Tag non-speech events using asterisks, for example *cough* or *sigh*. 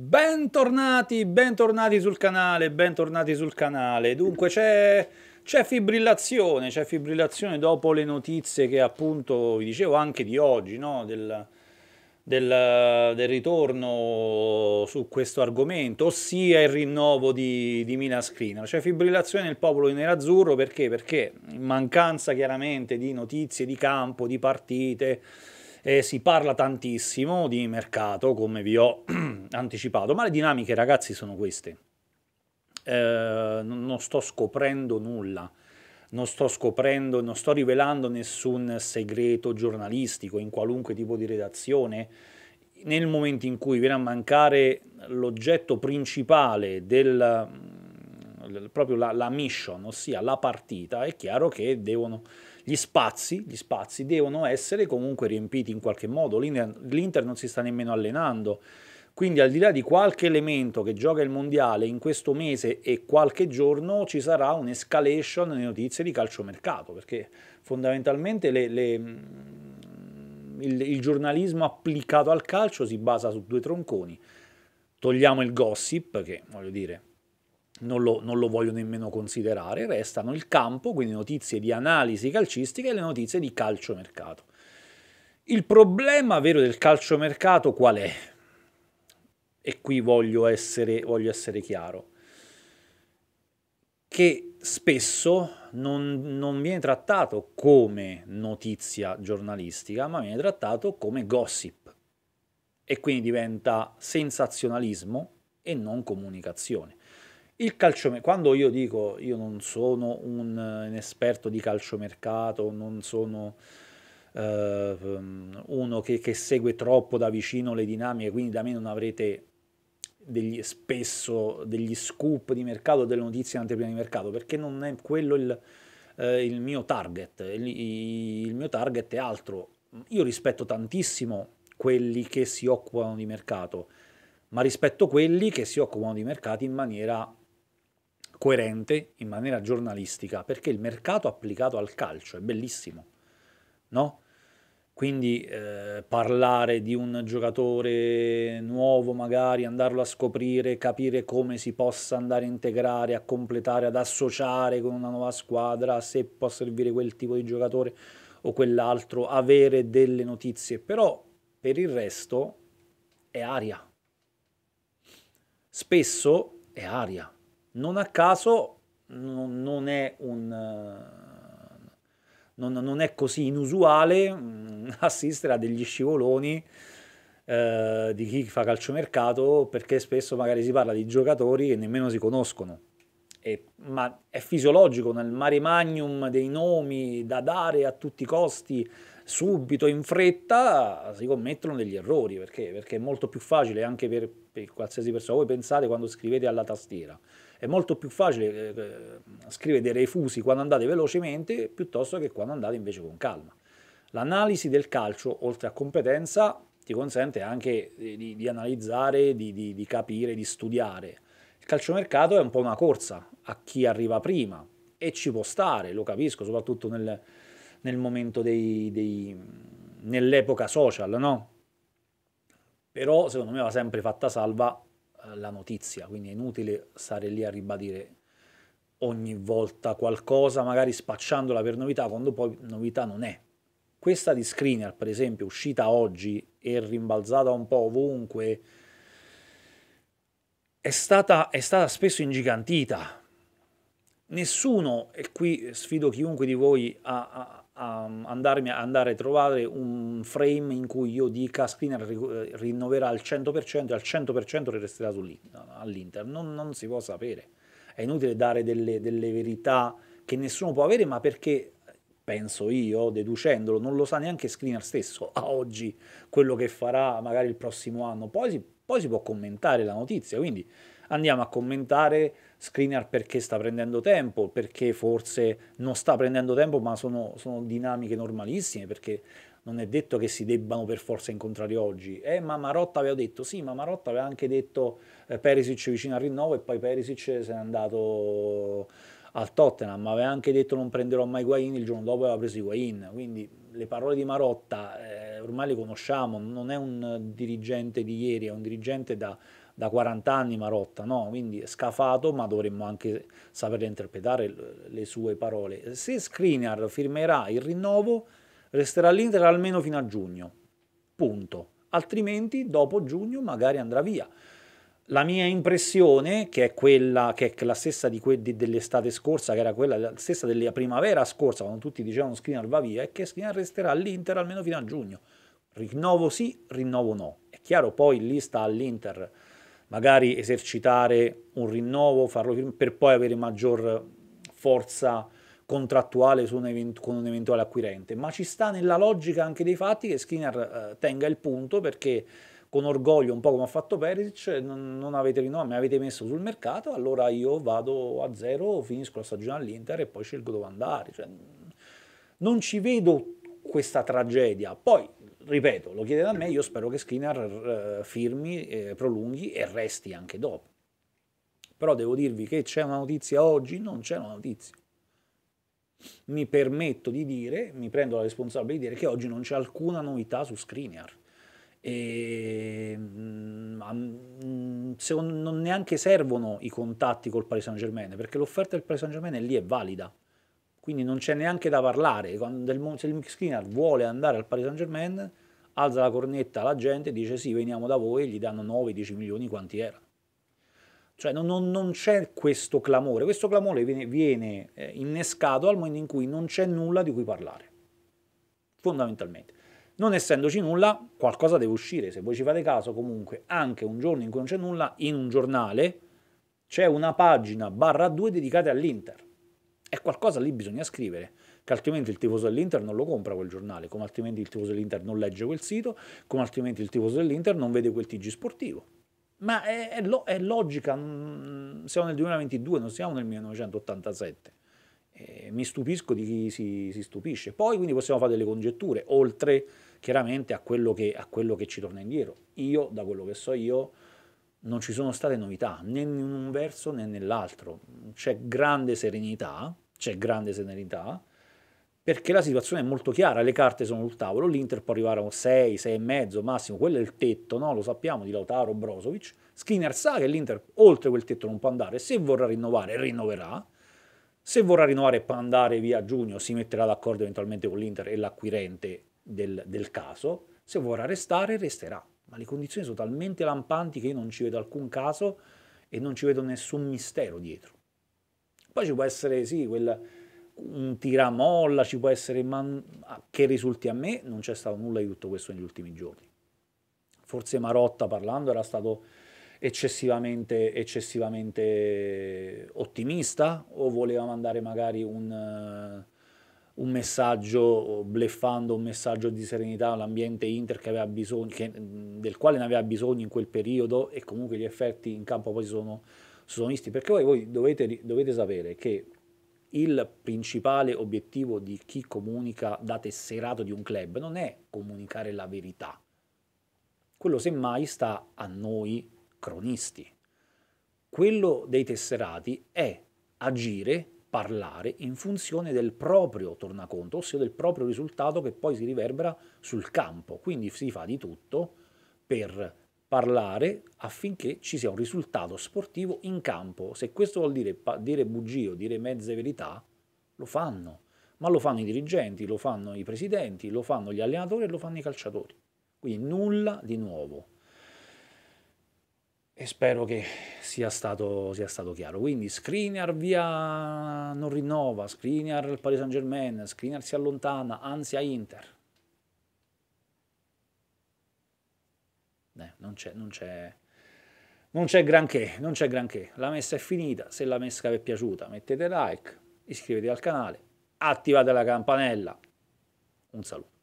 Bentornati, bentornati sul canale, bentornati sul canale. Dunque c'è, fibrillazione, c'è fibrillazione dopo le notizie che appunto vi dicevo anche di oggi, no? del, del, del, ritorno su questo argomento, ossia il rinnovo di, di Mina Screener. C'è fibrillazione nel popolo di nerazzurro perché? Perché in mancanza chiaramente di notizie di campo, di partite, eh, si parla tantissimo di mercato, come vi ho *clears throat* anticipato, ma le dinamiche ragazzi sono queste. Eh, non sto scoprendo nulla, non sto scoprendo, non sto rivelando nessun segreto giornalistico in qualunque tipo di redazione. Nel momento in cui viene a mancare l'oggetto principale del, mm, proprio la, la mission, ossia la partita, è chiaro che devono gli spazi, gli spazi devono essere comunque riempiti in qualche modo, l'Inter non si sta nemmeno allenando, quindi al di là di qualche elemento che gioca il mondiale in questo mese e qualche giorno ci sarà un'escalation nelle notizie di calciomercato, perché fondamentalmente le, le, mm, il, il giornalismo applicato al calcio si basa su due tronconi. Togliamo il gossip, che voglio dire, non lo, non lo, voglio nemmeno considerare, restano il campo, quindi notizie di analisi calcistica e le notizie di calciomercato. Il problema vero del calciomercato qual è? E qui voglio essere, voglio essere chiaro, che spesso non, non viene trattato come notizia giornalistica, ma viene trattato come gossip e quindi diventa sensazionalismo e non comunicazione. Il calciomercato, quando io dico io non sono un, un eh, esperto di calciomercato, non sono eh, uno che, che, segue troppo da vicino le dinamiche, quindi da me non avrete degli, spesso degli scoop di mercato, delle notizie in anteprima di mercato, perché non è quello il, eh, il mio target, il, il mio target è altro. Io rispetto tantissimo quelli che si occupano di mercato, ma rispetto quelli che si occupano di mercati in maniera coerente in maniera giornalistica, perché il mercato applicato al calcio è bellissimo, no? Quindi eh, parlare di un giocatore nuovo, magari andarlo a scoprire, capire come si possa andare a integrare, a completare, ad associare con una nuova squadra, se può servire quel tipo di giocatore o quell'altro, avere delle notizie, però per il resto è aria. Spesso è aria. Non a caso non è, un, eh, non, non è così inusuale mm, *laughs* assistere a degli scivoloni eh, di chi fa calciomercato perché spesso magari si parla di giocatori che nemmeno si conoscono. E, ma è fisiologico nel mare magnum dei nomi da dare a tutti i costi subito in fretta si commettono degli errori perché, perché è molto più facile anche per, per qualsiasi persona voi pensate quando scrivete alla tastiera è molto più facile eh, eh, scrivere dei refusi quando andate velocemente piuttosto che quando andate invece con calma. L'analisi del calcio, oltre a competenza, ti consente anche di, di analizzare, di, di, di capire, di studiare. Il calciomercato è un po' una corsa a chi arriva prima e ci può stare, lo capisco, soprattutto nel, nel momento dei, dei nell'epoca social, no? Però secondo me va sempre fatta salva eh, la notizia, quindi è inutile stare lì a ribadire ogni volta qualcosa, magari spacciandola per novità quando poi novità non è. Questa di Screener, per esempio, uscita oggi e rimbalzata un po' ovunque, è stata, è stata spesso ingigantita. Nessuno, e qui sfido chiunque di voi a, a, um, andarmi a andare a trovare un frame in cui io dica Spinner eh, rinnoverà al 100% e al 100% resterà all'Inter. Non, non, si può sapere. È inutile dare delle, delle verità che nessuno può avere, ma perché penso io, deducendolo, non lo sa neanche Screener stesso *laughs* a oggi quello che farà magari il prossimo anno. Poi si, poi si può commentare la notizia, quindi andiamo a commentare Screener perché sta prendendo tempo, perché forse non sta prendendo tempo ma sono, sono dinamiche normalissime, perché non è detto che si debbano per forza incontrare oggi. Eh, ma Marotta aveva detto sì, ma Marotta aveva anche detto eh, Perisic vicino al rinnovo e poi Perisic se n'è andato al Tottenham, aveva anche detto non prenderò mai Guain, il giorno dopo aveva preso Guain, quindi le parole di Marotta eh, ormai le conosciamo, non è un dirigente di ieri, è un dirigente da da 40 anni Marotta, no? quindi scafato, ma dovremmo anche saper interpretare le sue parole. Se Skriniar firmerà il rinnovo, resterà all'Inter almeno fino a giugno, punto. Altrimenti dopo giugno magari andrà via. La mia impressione, che è quella che è la stessa di dell'estate scorsa, che era quella la stessa della primavera scorsa, quando tutti dicevano Skriniar va via, è che Skriniar resterà all'Inter almeno fino a giugno. Rinnovo sì, rinnovo no. È chiaro, poi lì sta all'Inter magari esercitare un rinnovo, farlo per poi avere maggior forza contrattuale un event- con un eventuale acquirente, ma ci sta nella logica anche dei fatti che Skinner eh, tenga il punto perché con orgoglio, un po' come ha fatto Perisic, non, non avete rinnovato, mi avete messo sul mercato, allora io vado a zero, finisco la stagione all'Inter e poi scelgo dove andare. Cioè, non ci vedo questa tragedia. Poi ripeto, lo chiede da me, io spero che Skinner eh, firmi, eh, prolunghi e resti anche dopo. Però devo dirvi che c'è una notizia oggi, non c'è una notizia. Mi permetto di dire, mi prendo la responsabilità di dire che oggi non c'è alcuna novità su Screener. E, mm, mm, se non neanche servono i contatti col Paris Saint Germain, perché l'offerta del Paris Saint Germain è lì, è valida quindi non c'è neanche da parlare. se il Mkhitaryan vuole andare al Paris Saint Germain, alza la cornetta alla gente, dice sì, veniamo da voi, gli danno 9-10 milioni quanti erano. Cioè non, non, non, c'è questo clamore, questo clamore viene, viene eh, innescato al momento in cui non c'è nulla di cui parlare, fondamentalmente. Non essendoci nulla, qualcosa deve uscire, se voi ci fate caso comunque, anche un giorno in cui non c'è nulla, in un giornale c'è una pagina barra 2 dedicata all'Inter è qualcosa lì bisogna scrivere, che altrimenti il tifoso dell'Inter non lo compra quel giornale, come altrimenti il tifoso dell'Inter non legge quel sito, come altrimenti il tifoso dell'Inter non vede quel TG sportivo. Ma è, è, lo, è logica, mm, siamo nel 2022, non siamo nel 1987. E mi stupisco di chi si, si, stupisce. Poi quindi possiamo fare delle congetture, oltre chiaramente a quello che, a quello che ci torna indietro. Io, da quello che so io, non ci sono state novità né in un verso né nell'altro, c'è grande serenità, c'è grande serenità, perché la situazione è molto chiara, le carte sono sul tavolo, l'Inter può arrivare a un 6, 6,5 massimo, quello è il tetto, no? lo sappiamo, di Lautaro, Brozovic, Skinner sa che l'Inter oltre quel tetto non può andare, se vorrà rinnovare rinnoverà, se vorrà rinnovare e può andare via a giugno si metterà d'accordo eventualmente con l'Inter e l'acquirente del, del caso, se vorrà restare resterà ma le condizioni sono talmente lampanti che io non ci vedo alcun caso e non ci vedo nessun mistero dietro. Poi ci può essere, sì, quel, un tiramolla, ci può essere, ma ah, che risulti a me non c'è stato nulla di tutto questo negli ultimi giorni. Forse Marotta parlando era stato eccessivamente, eccessivamente ottimista o voleva mandare magari un un messaggio bleffando, un messaggio di serenità all'ambiente Inter che aveva bisogno, che, del quale ne aveva bisogno in quel periodo e comunque gli effetti in campo poi si sono, sono visti. Perché voi, voi dovete, dovete sapere che il principale obiettivo di chi comunica da tesserato di un club non è comunicare la verità. Quello semmai sta a noi cronisti. Quello dei tesserati è agire parlare in funzione del proprio tornaconto, ossia del proprio risultato che poi si riverbera sul campo. Quindi si fa di tutto per parlare affinché ci sia un risultato sportivo in campo. Se questo vuol dire dire bugie o dire mezze verità, lo fanno. Ma lo fanno i dirigenti, lo fanno i presidenti, lo fanno gli allenatori e lo fanno i calciatori. Quindi nulla di nuovo e spero che sia stato, sia stato chiaro. Quindi Skriniar via non rinnova, Skriniar il Paris Saint Germain, Skriniar si allontana, anzi a Inter. Eh, non c'è, non c'è, non c'è granché, non c'è granché. La messa è finita, se la messa vi è piaciuta mettete like, iscrivetevi al canale, attivate la campanella. Un saluto.